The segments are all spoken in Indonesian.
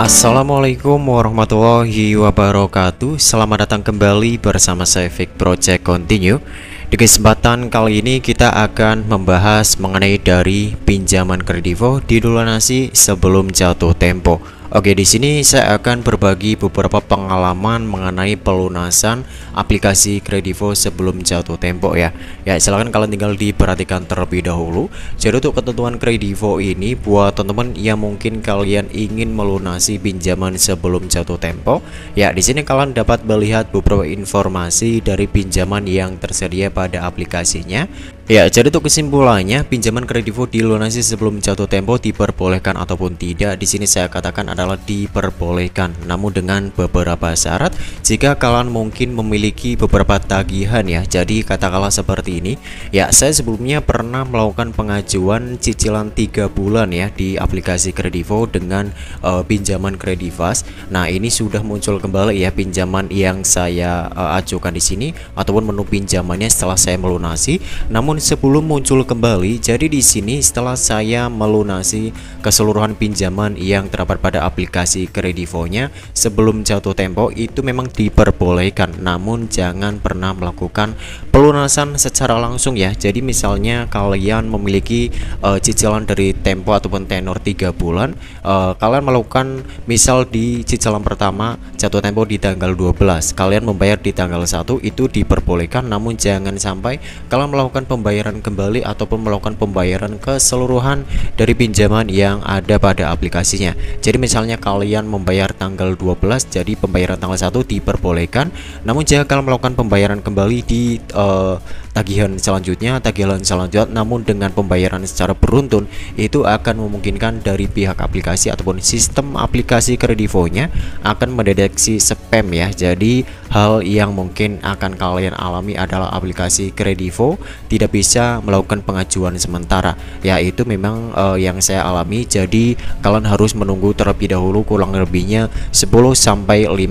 Assalamualaikum warahmatullahi wabarakatuh Selamat datang kembali bersama saya Vic Project Continue Di kesempatan kali ini kita akan membahas mengenai dari pinjaman kredivo di nasi sebelum jatuh tempo Oke, di sini saya akan berbagi beberapa pengalaman mengenai pelunasan aplikasi Kredivo sebelum jatuh tempo ya. Ya, silakan kalian tinggal diperhatikan terlebih dahulu. Jadi untuk ketentuan Kredivo ini buat teman-teman yang mungkin kalian ingin melunasi pinjaman sebelum jatuh tempo, ya di sini kalian dapat melihat beberapa informasi dari pinjaman yang tersedia pada aplikasinya Ya, jadi untuk kesimpulannya, pinjaman kredivo dilunasi sebelum jatuh tempo diperbolehkan ataupun tidak, di sini saya katakan adalah diperbolehkan, namun dengan beberapa syarat. Jika kalian mungkin memiliki beberapa tagihan ya, jadi katakanlah seperti ini. Ya, saya sebelumnya pernah melakukan pengajuan cicilan tiga bulan ya di aplikasi kredivo dengan uh, pinjaman kredivas. Nah, ini sudah muncul kembali ya pinjaman yang saya uh, ajukan di sini ataupun menu pinjamannya setelah saya melunasi. Namun sebelum muncul kembali. Jadi di sini setelah saya melunasi keseluruhan pinjaman yang terdapat pada aplikasi Kredivonya sebelum jatuh tempo itu memang diperbolehkan. Namun jangan pernah melakukan pelunasan secara langsung ya. Jadi misalnya kalian memiliki uh, cicilan dari tempo ataupun tenor 3 bulan, uh, kalian melakukan misal di cicilan pertama jatuh tempo di tanggal 12, kalian membayar di tanggal 1 itu diperbolehkan namun jangan sampai kalian melakukan pembayaran pembayaran kembali ataupun melakukan pembayaran keseluruhan dari pinjaman yang ada pada aplikasinya jadi misalnya kalian membayar tanggal 12 jadi pembayaran tanggal 1 diperbolehkan namun jika kalian melakukan pembayaran kembali di uh, tagihan selanjutnya tagihan selanjutnya namun dengan pembayaran secara beruntun itu akan memungkinkan dari pihak aplikasi ataupun sistem aplikasi kredivo Kredivoo-nya akan mendeteksi spam ya jadi hal yang mungkin akan kalian alami adalah aplikasi kredivo tidak bisa melakukan pengajuan sementara yaitu memang uh, yang saya alami jadi kalian harus menunggu terlebih dahulu kurang lebihnya 10 sampai 15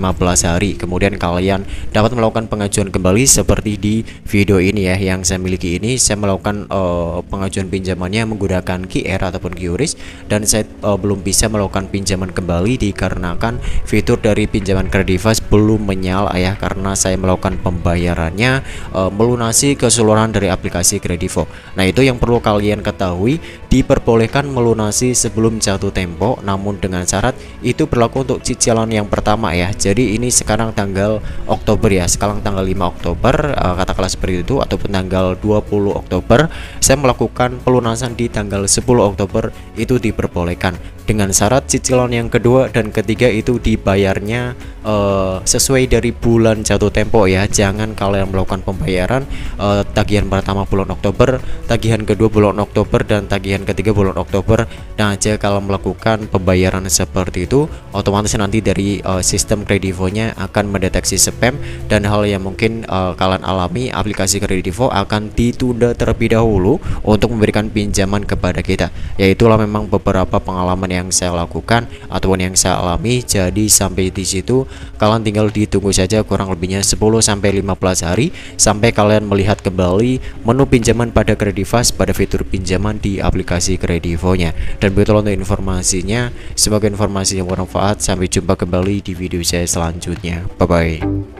hari kemudian kalian dapat melakukan pengajuan kembali seperti di video ini ya yang saya miliki ini saya melakukan uh, pengajuan pinjamannya menggunakan QR ataupun QRIS dan saya uh, belum bisa melakukan pinjaman kembali dikarenakan fitur dari pinjaman kredivas belum menyala ya karena saya melakukan pembayarannya uh, melunasi keseluruhan dari aplikasi kredivo. Nah, itu yang perlu kalian ketahui, diperbolehkan melunasi sebelum jatuh tempo namun dengan syarat itu berlaku untuk cicilan yang pertama ya. Jadi ini sekarang tanggal Oktober ya, sekarang tanggal 5 Oktober eh, katakanlah seperti itu ataupun tanggal 20 Oktober saya melakukan pelunasan di tanggal 10 Oktober itu diperbolehkan dengan syarat cicilan yang kedua dan ketiga itu dibayarnya uh, sesuai dari bulan jatuh tempo ya jangan kalian melakukan pembayaran uh, tagihan pertama bulan bulan Oktober, tagihan kedua bulan Oktober dan tagihan ketiga bulan Oktober. Nah, aja kalau melakukan pembayaran seperti itu, otomatis nanti dari uh, sistem kreditivonya akan mendeteksi spam dan hal yang mungkin uh, kalian alami aplikasi Kredivo akan ditunda terlebih dahulu untuk memberikan pinjaman kepada kita. Yaitulah memang beberapa pengalaman yang saya lakukan ataupun yang saya alami. Jadi sampai di situ kalian tinggal ditunggu saja kurang lebihnya 10 sampai 15 hari sampai kalian melihat kembali menu pinjaman pada Kredivas pada fitur pinjaman di aplikasi Kredivonya Dan begitu untuk informasinya, semoga informasi yang bermanfaat. Sampai jumpa kembali di video saya selanjutnya. Bye-bye.